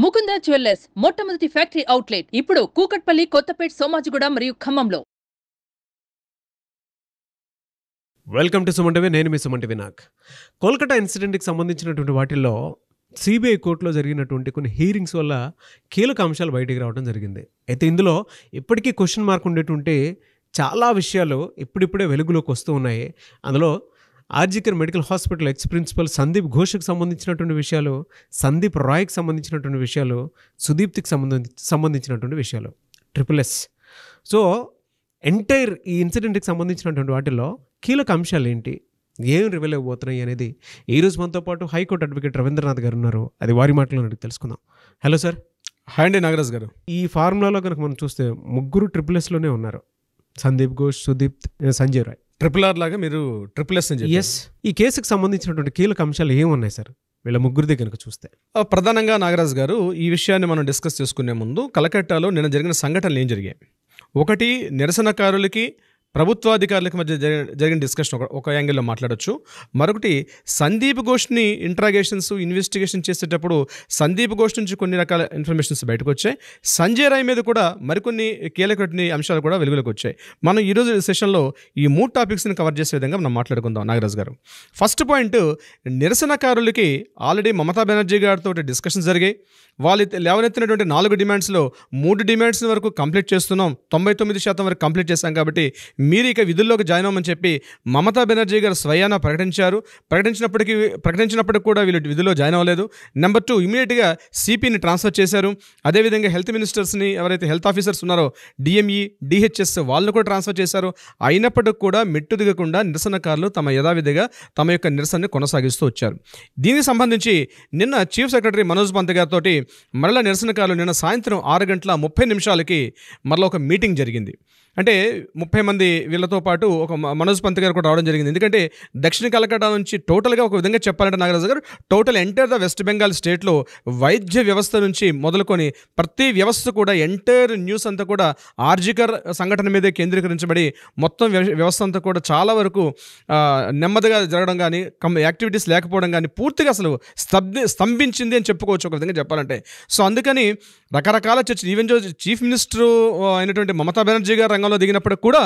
Mukunda jewellers మొట్టమొదటి factory outlet ఇప్పుడు కూకట్పల్లి కొత్తపేట సోమాజిగూడ మరియు ఖమ్మంలో వెల్కమ్ టు సుమంటవి నేను మీ సుమంటవి వినాక్ కోల్కతా ఇన్సిడెంట్కి సంబంధించినటువంటి వాటిల్లో సిబిఐ కోర్టులో జరిగినటువంటి కొన్ని హీరింగ్స్ వల్ల కీలక అంశాలు బయటికి రావడం జరిగింది అయితే ఇందులో ఇప్పటికీ క్వశ్చన్ మార్క్ ఉండేటువంటి చాలా విషయాలు ఇప్పుడిప్పుడే వెలుగులోకి వస్తూ ఉన్నాయి అందులో RG Kar medical hospital ex principal Sandeep ఘోష్కి సంబంధించినటువంటి విషయాలు సందీప్ రాయ్కి సంబంధించినటువంటి విషయాలు సుదీప్తికి సంబంధించి సంబంధించినటువంటి విషయాలు ట్రిపుల్ ఎస్ సో ఎంటైర్ ఈ ఇన్సిడెంట్కి సంబంధించినటువంటి వాటిల్లో కీలక అంశాలు ఏంటి ఏం రివీల్ అయిపోతున్నాయి అనేది ఈరోజు మనతో పాటు హైకోర్టు అడ్వకేట్ రవీంద్రనాథ్ గారు ఉన్నారు అది వారి మాటలో అడిగి తెలుసుకుందాం హలో సార్ హాయ్ అండి నాగరాజ్ గారు ఈ ఫార్ములాలో కనుక మనం చూస్తే ముగ్గురు ట్రిపుల్ ఎస్లోనే ఉన్నారు సందీప్ ఘోష్ సుదీప్ సంజయ్ రాయ్ ట్రిపుల్ ఆర్ లాగా మీరు ట్రిపుల్ ఎస్ ఎస్ ఈ కేసుకు సంబంధించినటువంటి కీలక అంశాలు ఏమున్నాయి సార్ వీళ్ళ ముగ్గురు దగ్గర చూస్తే ప్రధానంగా నాగరాజ్ గారు ఈ విషయాన్ని మనం డిస్కస్ చేసుకునే ముందు కలకట్టాలో నిన్న జరిగిన సంఘటనలు ఏం జరిగాయి ఒకటి నిరసనకారులకి ప్రభుత్వాధికారులకు మధ్య జరిగిన డిస్కషన్ ఒక ఒక యాంగిల్లో మాట్లాడచ్చు మరొకటి సందీప్ ఘోష్ని ఇంట్రాగేషన్స్ ఇన్వెస్టిగేషన్ చేసేటప్పుడు సందీప్ ఘోష్ నుంచి కొన్ని రకాల ఇన్ఫర్మేషన్స్ బయటకు వచ్చాయి సంజయ్ రాయ్ మీద కూడా మరికొన్ని కీలకటి అంశాలు కూడా వెలుగులోకి వచ్చాయి మనం ఈరోజు సెషన్లో ఈ మూడు టాపిక్స్ని కవర్ చేసే విధంగా మనం మాట్లాడుకుందాం నాగరాజ్ గారు ఫస్ట్ పాయింట్ నిరసనకారులకి ఆల్రెడీ మమతా బెనర్జీ గారితో డిస్కషన్ జరిగాయి వాళ్ళు లేవనెత్తినటువంటి నాలుగు డిమాండ్స్లో మూడు డిమాండ్స్ వరకు కంప్లీట్ చేస్తున్నాం తొంభై తొమ్మిది శాతం వరకు కంప్లీట్ చేశాం కాబట్టి మీరు ఇక విధుల్లోకి జాయిన్ అవ్వమని చెప్పి మమతా బెనర్జీ గారు స్వయాన ప్రకటించారు ప్రకటించినప్పటికీ ప్రకటించినప్పటికి కూడా వీళ్ళు విధుల్లో జాయిన్ అవ్వలేదు నెంబర్ టూ ఇమీడియట్గా సిపిని ట్రాన్స్ఫర్ చేశారు అదేవిధంగా హెల్త్ మినిస్టర్స్ని ఎవరైతే హెల్త్ ఆఫీసర్స్ ఉన్నారో డిఎంఈ డిహెచ్ఎస్ e, వాళ్ళని కూడా ట్రాన్స్ఫర్ చేశారు అయినప్పటికీ కూడా మెట్టు దిగకుండా నిరసనకారులు తమ యథావిధిగా తమ యొక్క నిరసనని కొనసాగిస్తూ వచ్చారు దీనికి సంబంధించి నిన్న చీఫ్ సెక్రటరీ మనోజ్ పంత్ గారితో మరలా నిరసనకారులు నిన్న సాయంత్రం ఆరు గంటల ముప్పై నిమిషాలకి మరలా ఒక మీటింగ్ జరిగింది అంటే ముప్పై మంది వీళ్ళతో పాటు ఒక మనోజ్ పంత్ గారు కూడా రావడం జరిగింది ఎందుకంటే దక్షిణ కలకట్టా నుంచి టోటల్గా ఒక విధంగా చెప్పాలంటే Nagaraju garu total entire the West Bengal స్టేట్లో వైద్య వ్యవస్థ నుంచి మొదలుకొని ప్రతి వ్యవస్థ కూడా ఎంటైర్ న్యూస్ అంతా కూడా ఆర్జికర్ సంఘటన మీదే కేంద్రీకరించబడి మొత్తం వ్యవస్థ అంతా కూడా చాలా వరకు నెమ్మదిగా జరగడం కానీ కమ్ యాక్టివిటీస్ లేకపోవడం కానీ పూర్తిగా అసలు స్తబ్ది స్తంభించింది అని చెప్పుకోవచ్చు ఒక విధంగా చెప్పాలంటే సో అందుకని రకరకాల చర్చ ఈవెన్ చీఫ్ మినిస్టర్ అయినటువంటి మమతా బెనర్జీ గారు రంగం రంగంలో దిగినప్పుడు కూడా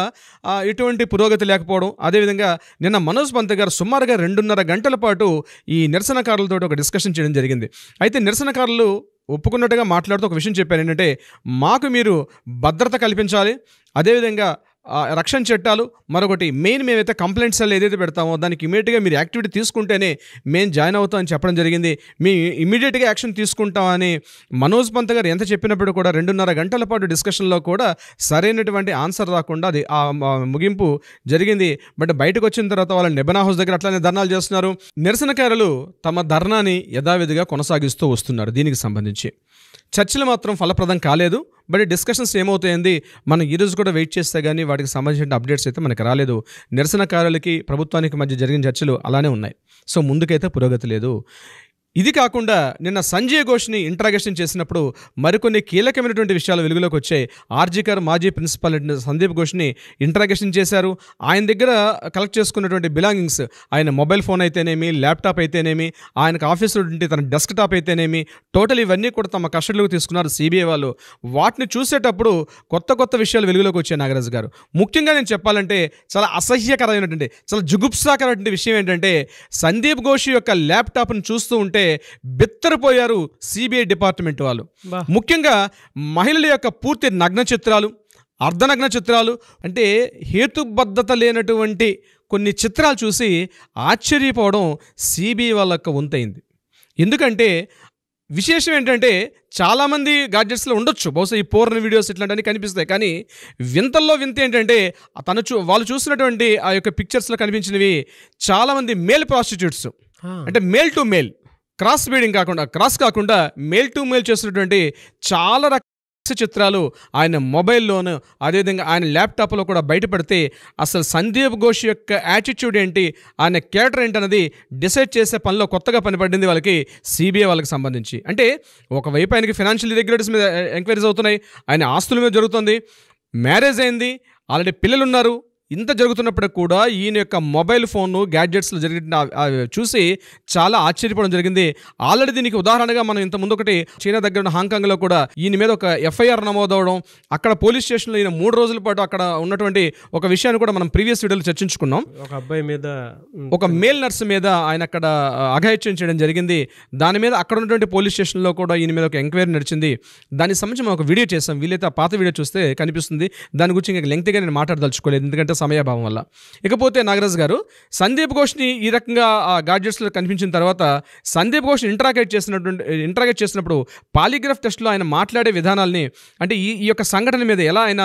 ఎటువంటి పురోగతి లేకపోవడం అదేవిధంగా నిన్న మనోజ్ పంత్ గారు సుమారుగా రెండున్నర గంటల పాటు ఈ నిరసనకారులతో ఒక డిస్కషన్ చేయడం జరిగింది అయితే నిరసనకారులు ఒప్పుకున్నట్టుగా మాట్లాడుతూ ఒక విషయం చెప్పారు ఏంటంటే మాకు మీరు భద్రత కల్పించాలి అదేవిధంగా రక్షణ చట్టాలు మరొకటి మెయిన్ మేమైతే కంప్లైంట్స్ సెల్ ఏదైతే పెడతామో దానికి ఇమీడియట్గా మీరు యాక్టివిటీ తీసుకుంటేనే మేము జాయిన్ అవుతామని చెప్పడం జరిగింది మేము ఇమీడియట్గా యాక్షన్ తీసుకుంటామని మనోజ్ పంత్ గారు ఎంత చెప్పినప్పుడు కూడా రెండున్నర గంటల పాటు డిస్కషన్లో కూడా సరైనటువంటి ఆన్సర్ రాకుండా అది ఆ ముగింపు జరిగింది బట్ బయటకు వచ్చిన తర్వాత వాళ్ళు నిబనా హౌస్ దగ్గర అట్లానే ధర్నాలు చేస్తున్నారు నిరసనకారులు తమ ధర్నాని యథావిధిగా కొనసాగిస్తూ వస్తున్నారు దీనికి సంబంధించి చర్చలు మాత్రం ఫలప్రదం కాలేదు బట్ డిస్కషన్స్ ఏమవుతాయింది మనం ఈరోజు కూడా వెయిట్ చేస్తే కానీ వాటికి సంబంధించిన అప్డేట్స్ అయితే మనకు రాలేదు నిరసనకారులకి ప్రభుత్వానికి మధ్య జరిగిన చర్చలు అలానే ఉన్నాయి సో ముందుకైతే పురోగతి లేదు ఇది కాకుండా నిన్న సంజయ్ ఘోష్ని ఇంట్రాగేషన్ చేసినప్పుడు మరికొన్ని కీలకమైనటువంటి విషయాలు వెలుగులోకి వచ్చాయి ఆర్జికర్ మాజీ ప్రిన్సిపల్ సందీప్ ఘోష్ని ఇంట్రాగేషన్ చేశారు ఆయన దగ్గర కలెక్ట్ చేసుకున్నటువంటి బిలాంగింగ్స్ ఆయన మొబైల్ ఫోన్ అయితేనేమి ల్యాప్టాప్ అయితేనేమి ఆయనకు ఆఫీసులో తన డెస్క్ టాప్ అయితేనేమి టోటల్ ఇవన్నీ కూడా తమ కస్టడీలోకి తీసుకున్నారు సిబిఐ వాళ్ళు వాటిని చూసేటప్పుడు కొత్త కొత్త విషయాలు వెలుగులోకి వచ్చాయి నాగరాజు గారు ముఖ్యంగా నేను చెప్పాలంటే చాలా అసహ్యకరమైనటువంటి చాలా జుగుప్సాకరమైనటువంటి విషయం ఏంటంటే సందీప్ ఘోష్ యొక్క ల్యాప్టాప్ను చూస్తూ ఉంటే అంటే బిత్తరపోయారు సిబిఐ డిపార్ట్మెంట్ వాళ్ళు ముఖ్యంగా మహిళల యొక్క పూర్తి నగ్న చిత్రాలు అర్ధనగ్న చిత్రాలు అంటే హేతుబద్ధత లేనటువంటి కొన్ని చిత్రాలు చూసి ఆశ్చర్యపోవడం సిబిఐ వాళ్ళొక్క వంతైంది ఎందుకంటే విశేషం ఏంటంటే చాలామంది గాడ్జెట్స్లో ఉండొచ్చు బహుశా ఈ పూర్ణ వీడియోస్ ఇట్లాంటివన్నీ కనిపిస్తాయి కానీ వింతల్లో వింత ఏంటంటే తను చూ వాళ్ళు చూసినటువంటి ఆ యొక్క పిక్చర్స్లో కనిపించినవి చాలామంది మేల్ ప్రాస్టిట్యూట్స్ అంటే male to male cross breeding కాకుండా క్రాస్ కాకుండా మేల్ టు మేల్ చేసినటువంటి చాలా రకాల చిత్రాలు ఆయన మొబైల్లోను అదేవిధంగా ఆయన ల్యాప్టాప్లో కూడా బయటపడితే అసలు సందీప్ ఘోష్ యొక్క యాటిట్యూడ్ ఏంటి ఆయన క్యారెక్టర్ ఏంటన్నది డిసైడ్ చేసే పనిలో కొత్తగా పనిపడింది వాళ్ళకి సిబిఐ వాళ్ళకి సంబంధించి అంటే ఒకవైపు ఆయనకి ఫినాన్షియల్ రెగ్యులేటర్స్ మీద ఎంక్వైరీస్ అవుతున్నాయి ఆయన ఆస్తుల మీద జరుగుతుంది మ్యారేజ్ అయింది ఆల్రెడీ పిల్లలు ఉన్నారు ఇంత జరుగుతున్నప్పుడు కూడా ఈయన యొక్క మొబైల్ ఫోన్ గ్యాడ్జెట్స్లో జరిగిన చూసి చాలా ఆశ్చర్యపోవడం జరిగింది ఆల్రెడీ దీనికి ఉదాహరణగా మనం ఇంత ముందు ఒకటి చైనా దగ్గర ఉన్న హాంకాంగ్లో కూడా ఈయన మీద ఒక ఎఫ్ఐఆర్ నమోదవడం అక్కడ పోలీస్ స్టేషన్లో ఈయన మూడు రోజుల పాటు అక్కడ ఉన్నటువంటి ఒక విషయాన్ని కూడా మనం ప్రీవియస్ వీడియోలో చర్చించుకున్నాం ఒక అబ్బాయి మీద ఒక మేల్ నర్స్ మీద ఆయన అక్కడ అఘాయిత్యం చేయడం జరిగింది దాని మీద అక్కడ ఉన్నటువంటి పోలీస్ స్టేషన్లో కూడా ఈయన మీద ఒక ఎంక్వైరీ నడిచింది దానికి సంబంధించి మనం ఒక వీడియో చేస్తాం వీలైతే ఆ పాత వీడియో చూస్తే కనిపిస్తుంది దాని గురించి ఇంకా లెంగ్త్గా నేను మాట్లాడదలుచుకోలేదు ఎందుకంటే సమయాభావం వల్ల ఇకపోతే నాగరాజ్ గారు సందీప్ ఘోష్ని ఈ రకంగా ఆ గాడ్జెట్స్లో కనిపించిన తర్వాత సందీప్ ఘోష్ని ఇంటరాగేట్ చేసినటువంటి ఇంటరాగేట్ చేసినప్పుడు పాలిగ్రాఫ్ టెస్ట్లో ఆయన మాట్లాడే విధానాల్ని అంటే ఈ ఈ యొక్క సంఘటన మీద ఎలా ఆయన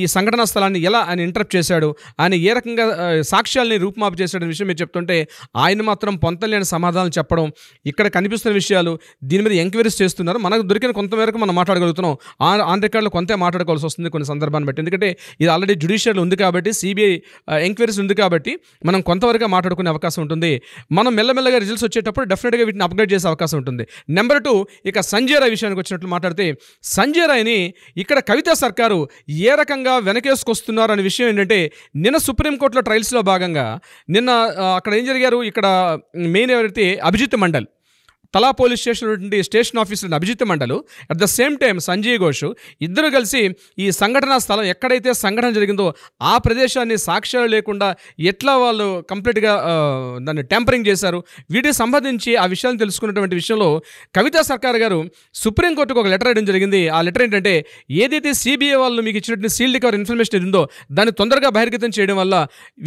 ఈ సంఘటనా స్థలాన్ని ఎలా ఆయన ఇంటరప్ట్ చేశాడు ఆయన ఏ రకంగా సాక్ష్యాలని రూపుమాపు చేశాడనే విషయం మీరు చెప్తుంటే ఆయన మాత్రం పొంతలేని సమాధానం చెప్పడం ఇక్కడ కనిపిస్తున్న విషయాలు దీని మీద ఎంక్వైరీస్ చేస్తున్నారు మనకు దొరికిన కొంతమేరకు మనం మాట్లాడగలుగుతున్నాం ఆన్ రికార్డులో కొంత మాట్లాడుకోవాల్సి వస్తుంది కొన్ని సందర్భాన్ని బట్టి ఎందుకంటే ఇది ఆల్రెడీ జుడిషియల్ ఉంది కాబట్టి సిబిఐ ఎంక్వైరీస్ ఉంది కాబట్టి మనం కొంతవరకు మాట్లాడుకునే అవకాశం ఉంటుంది మనం మెల్లమెల్లగా రిజల్ట్స్ వచ్చేటప్పుడు డెఫినెట్గా వీటిని అప్గ్రేడ్ చేసే అవకాశం ఉంటుంది నెంబర్ టూ ఇక సంజయ్ రాయ్ విషయానికి వచ్చినట్లు మాట్లాడితే సంజయ్ రాయ్ని ఇక్కడ కవిత సర్కారు ఏ రకంగా వెనకేసుకొస్తున్నారు అనే విషయం ఏంటంటే నిన్న సుప్రీంకోర్టులో ట్రయల్స్లో భాగంగా నిన్న అక్కడ ఏం జరిగారు ఇక్కడ మెయిన్ ఎవరైతే అభిజిత్ మండల్ తలా పోలీస్ స్టేషన్ నుండి స్టేషన్ ఆఫీసులు Abhijit Mondal at the same time Sanjay Ghosh ఇద్దరు కలిసి ఈ సంఘటనా స్థలం ఎక్కడైతే సంఘటన జరిగిందో ఆ ప్రదేశాన్ని సాక్ష్యాలు లేకుండా ఎట్లా వాళ్ళు కంప్లీట్గా దాన్ని ట్యాంపరింగ్ చేశారు వీటికి సంబంధించి ఆ విషయాన్ని తెలుసుకున్నటువంటి విషయంలో కవితా సర్కార్ గారు సుప్రీంకోర్టుకు ఒక లెటర్ ఇవ్వడం జరిగింది ఆ లెటర్ ఏంటంటే ఏదైతే సిబిఐ వాళ్ళు మీకు ఇచ్చినటువంటి సీల్డ్ కవర్ ఇన్ఫర్మేషన్ ఉందో దాన్ని తొందరగా బహిర్గతం చేయడం వల్ల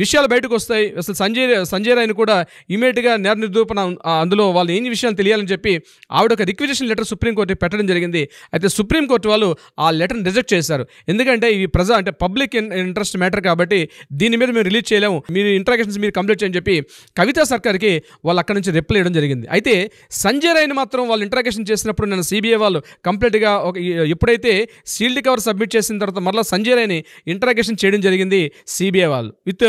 విషయాలు బయటకు వస్తాయి అసలు సంజయ్ సంజయ్ రాయని కూడా ఇమీడియట్గా నేర నిర్దూపణ అందులో వాళ్ళు ఏం విషయాలు తెలియ తెలియాలని చెప్పి ఆవిడ ఒక రిక్విజేషన్ లెటర్ సుప్రీంకోర్టు పెట్టడం జరిగింది అయితే సుప్రీంకోర్టు వాళ్ళు ఆ లెటర్ని రిజెక్ట్ చేశారు ఎందుకంటే ఇవి ప్రజా అంటే పబ్లిక్ ఇంట్రెస్ట్ మ్యాటర్ కాబట్టి దీని మీద మేము రిలీజ్ చేయలేము మీరు ఇంట్రాక్షన్స్ మీరు కంప్లీట్ చేయని చెప్పి కవితా సర్కార్కి వాళ్ళు అక్కడి నుంచి రిప్లై ఇవ్వడం జరిగింది అయితే సంజయ్ రాయ్ని మాత్రం వాళ్ళు ఇంట్రాగేషన్ చేసినప్పుడు నేను సిబిఐ వాళ్ళు కంప్లీట్గా ఒక ఎప్పుడైతే సీల్డ్ కవర్ సబ్మిట్ చేసిన తర్వాత మరలా సంజయ్ రాయ్ని ఇంట్రాగేషన్ చేయడం జరిగింది సిబిఐ వాళ్ళు విత్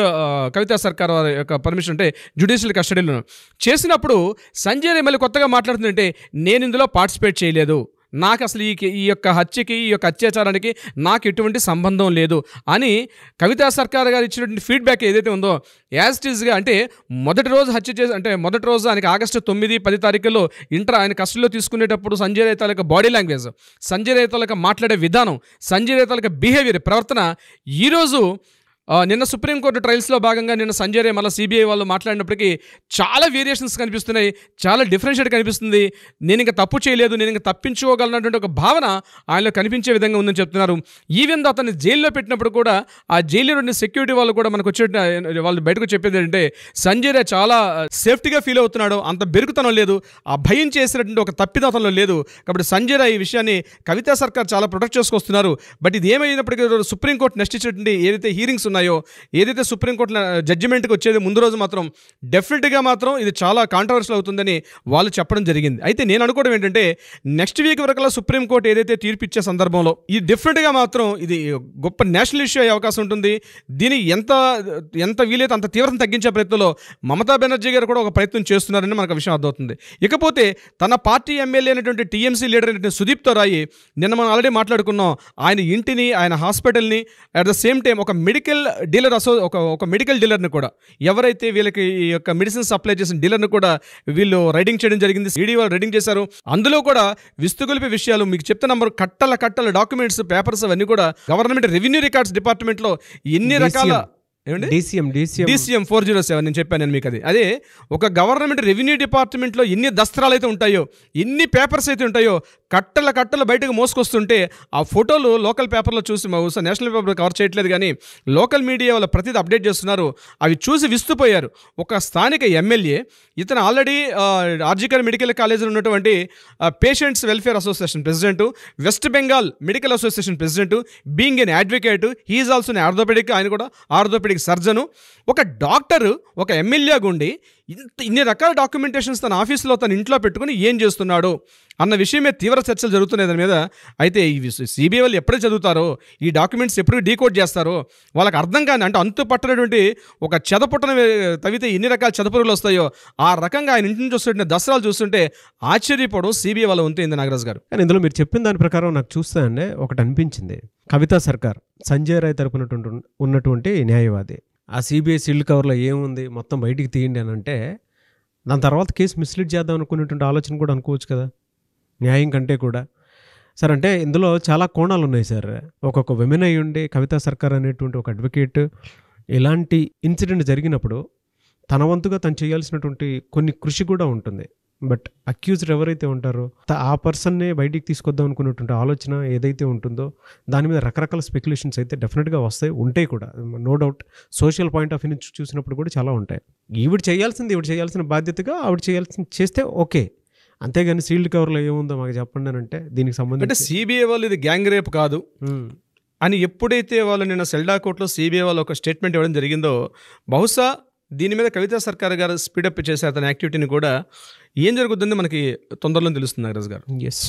కవితా సర్కార్ వారి యొక్క పర్మిషన్ అంటే జ్యుడిషియల్ కస్టడీలో చేసినప్పుడు సంజయ్ రాయ్ మళ్ళీ కొత్తగా మాట్లాడుతుందంటే నేను ఇందులో పార్టిసిపేట్ చేయలేదు నాకు అసలు ఈ ఈ యొక్క హత్యకి ఈ యొక్క అత్యాచారానికి నాకు ఎటువంటి సంబంధం లేదు అని కవితా సర్కార్ గారు ఇచ్చినటువంటి ఫీడ్బ్యాక్ ఏదైతే ఉందో యాజ్ టీజ్గా అంటే మొదటి రోజు హత్య చేసి అంటే మొదటి రోజు ఆయనకి ఆగస్టు తొమ్మిది పది తారీఖులో ఇంటర్ ఆయన కస్టడీలో తీసుకునేటప్పుడు సంజయ్ రైతాల యొక్క బాడీ లాంగ్వేజ్ సంజయ్ రైతాల యొక్క మాట్లాడే విధానం సంజయ్ రైతాల యొక్క బిహేవియర్ ప్రవర్తన ఈరోజు నిన్న సుప్రీంకోర్టు ట్రయల్స్లో భాగంగా నిన్న సంజయ్ రే మళ్ళీ సిబిఐ వాళ్ళు మాట్లాడినప్పటికీ చాలా వేరియేషన్స్ కనిపిస్తున్నాయి చాలా డిఫరెన్షియేట్ కనిపిస్తుంది నేను ఇంకా తప్పు చేయలేదు నేను ఇంకా తప్పించుకోగలనటువంటి ఒక భావన ఆయనలో కనిపించే విధంగా ఉందని చెప్తున్నారు ఈవెన్ అతన్ని జైల్లో పెట్టినప్పుడు కూడా ఆ జైల్లో ఉండే సెక్యూరిటీ వాళ్ళు కూడా మనకు వచ్చే వాళ్ళు బయటకు చెప్పేది ఏంటంటే సంజయ్ రే చాలా సేఫ్టీగా ఫీల్ అవుతున్నాడు అంత బెరుకుతనం లేదు ఆ భయం చేసినటువంటి ఒక తప్పిదతంలో లేదు కాబట్టి సంజయ్ రే ఈ విషయాన్ని కవితా సర్కార్ చాలా ప్రొటెక్ట్ చేసుకొస్తున్నారు బట్ ఇది ఏమైనప్పటికీ సుప్రీంకోర్టు నెక్స్ట్ ఏదైతే హీరింగ్స్ చేస్తున్నాయో ఏదైతే సుప్రీంకోర్టు జడ్జిమెంట్కి వచ్చేది ముందు రోజు మాత్రం డెఫినెట్గా మాత్రం ఇది చాలా కాంట్రవర్షియల్ అవుతుందని వాళ్ళు చెప్పడం జరిగింది అయితే నేను అనుకోవడం ఏంటంటే నెక్స్ట్ వీక్ వరకులా సుప్రీంకోర్టు ఏదైతే తీర్పు ఇచ్చే సందర్భంలో ఇది డెఫినెట్గా మాత్రం ఇది గొప్ప నేషనల్ ఇష్యూ అయ్యే అవకాశం ఉంటుంది దీని ఎంత ఎంత వీలైతే అంత తీవ్రతను తగ్గించే ప్రయత్నంలో మమతా బెనర్జీ గారు కూడా ఒక ప్రయత్నం చేస్తున్నారని మనకు విషయం అర్థమవుతుంది ఇకపోతే తన పార్టీ ఎమ్మెల్యే అయినటువంటి టీఎంసీ లీడర్ అయినటువంటి సుదీప్తో రాయి నిన్న మనం ఆల్రెడీ మాట్లాడుకున్నాం ఆయన ఇంటిని ఆయన హాస్పిటల్ని అట్ ద సేమ్ టైం ఒక మెడికల్ మెడికల్ డీలర్ అసో ఒక ఒక మెడికల్ డీలర్ని కూడా ఎవరైతే వీళ్ళకి ఈ యొక్క మెడిసిన్ సప్లై చేసిన డీలర్ని కూడా వీళ్ళు రైడింగ్ చేయడం జరిగింది ఈడీ వాళ్ళు రైడింగ్ చేశారు అందులో కూడా విస్తుగొలిపి విషయాలు మీకు చెప్తే నంబర్ కట్టల కట్టల డాక్యుమెంట్స్ పేపర్స్ అవన్నీ కూడా గవర్నమెంట్ రెవెన్యూ రికార్డ్స్ డిపార్ట్మెంట్లో ఎన్ని రకాల డిసిఎం ఫోర్ జీరో సెవెన్ నేను చెప్పాను నేను మీకు అది అదే ఒక గవర్నమెంట్ రెవెన్యూ డిపార్ట్మెంట్లో ఎన్ని దస్త్రాలు అయితే ఉంటాయో ఎన్ని పేపర్స్ అయితే ఉంటాయో కట్టల కట్టలు బయటకు మోసుకొస్తుంటే ఆ ఫోటోలు లోకల్ పేపర్లో చూసి మా ఊసా నేషనల్ పేపర్ కవర్ చేయట్లేదు కానీ లోకల్ మీడియా వాళ్ళు ప్రతిదీ అప్డేట్ చేస్తున్నారు అవి చూసి విస్తుపోయారు ఒక స్థానిక ఎమ్మెల్యే ఇతను ఆల్రెడీ ఆర్జికల్ మెడికల్ కాలేజీలో ఉన్నటువంటి patients welfare association president West Bengal medical association president being an advocate he is also orthopaedic ఆయన కూడా ఆర్థోపెడిక్ ఆర్థోపెడిక్ సర్జను ఒక డాక్టరు ఒక ఎమ్మెల్యేగా ఉండి ఇన్ని రకాల డాక్యుమెంటేషన్స్ తన ఆఫీసులో తన ఇంట్లో పెట్టుకుని ఏం చేస్తున్నాడు అన్న విషయమే తీవ్ర చర్చలు జరుగుతున్నాయి దాని మీద అయితే ఈ సిబిఐ వాళ్ళు ఎప్పుడే చదువుతారో ఈ డాక్యుమెంట్స్ ఎప్పుడు డీకోడ్ చేస్తారో వాళ్ళకి అర్థం కాని అంటే అంతు పట్టినటువంటి ఒక చెదపుట్టన తవ్వితే ఎన్ని రకాల చెదపురుగులు వస్తాయో ఆ రకంగా ఆయన ఇంటిని చూస్తుంటే దసరాలు చూస్తుంటే ఆశ్చర్యపోవడం సిబిఐ ఉంటే ఉంటుంది నాగరాజ్ గారు కానీ ఇందులో మీరు చెప్పిన దాని ప్రకారం నాకు చూస్తానంటే ఒకటి అనిపించింది కవితా సర్కార్ సంజయ్ రాయ్ తరపున ఉన్నటువంటి న్యాయవాది ఆ సిబిఐ సీల్డ్ కవర్లో ఏముంది మొత్తం బయటికి తీయండి అని అంటే దాని తర్వాత కేసు మిస్లీడ్ చేద్దాం అనుకునేటువంటి ఆలోచన కూడా అనుకోవచ్చు కదా న్యాయం కంటే కూడా సార్ అంటే ఇందులో చాలా కోణాలు ఉన్నాయి సార్ ఒక్కొక్క విమెన్ అయి ఉండి కవితా సర్కార్ అనేటువంటి ఒక అడ్వకేట్ ఇలాంటి ఇన్సిడెంట్ జరిగినప్పుడు తన వంతుగా తను చేయాల్సినటువంటి కొన్ని కృషి కూడా ఉంటుంది బట్ అక్యూజ్డ్ ఎవరైతే ఉంటారో ఆ పర్సన్నే బయటికి తీసుకొద్దాం అనుకున్నటువంటి ఆలోచన ఏదైతే ఉంటుందో దాని మీద రకరకాల స్పెక్యులేషన్స్ అయితే డెఫినెట్గా వస్తాయి ఉంటాయి కూడా no doubt social point of view చూసినప్పుడు కూడా చాలా ఉంటాయి ఈవిడ చేయాల్సింది ఈవిడ చేయాల్సిన బాధ్యతగా ఆవిడ చేయాల్సింది చేస్తే ఓకే అంతేగాని సీల్డ్ కవర్లో ఏముందో మాకు చెప్పండి అని అంటే దీనికి సంబంధించి అంటే సిబిఐ వాళ్ళు ఇది గ్యాంగ్ రేప్ కాదు అని ఎప్పుడైతే వాళ్ళు నిన్న సెల్డా కోర్టులో సిబిఐ వాళ్ళు ఒక స్టేట్మెంట్ ఇవ్వడం జరిగిందో బహుశా దీని మీద కవితా సర్కార్ గారు స్పీడప్ చేసే అతని యాక్టివిటీని కూడా ఏం జరుగుతుందని మనకి తొందరలో తెలుస్తుంది నాగరాజ్ గారు ఎస్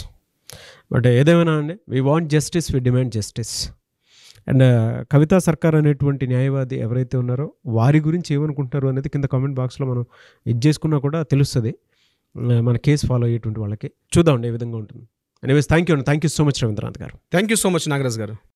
బట్ ఏదేమైనా అండి we want justice we demand justice and Kavita Sarkar అనేటువంటి న్యాయవాది ఎవరైతే ఉన్నారో వారి గురించి ఏమనుకుంటున్నారు అనేది కింద కామెంట్ బాక్స్లో మనం ఇది చేసుకున్నా కూడా తెలుస్తుంది uh, మన కేసు ఫాలో అయ్యేటువంటి వాళ్ళకి చూద్దాం ఏ విధంగా ఉంటుంది ఎనీవేస్ థ్యాంక్ యూ అండి thank you so much Rabindranath garu thank you so much Nagaraj గారు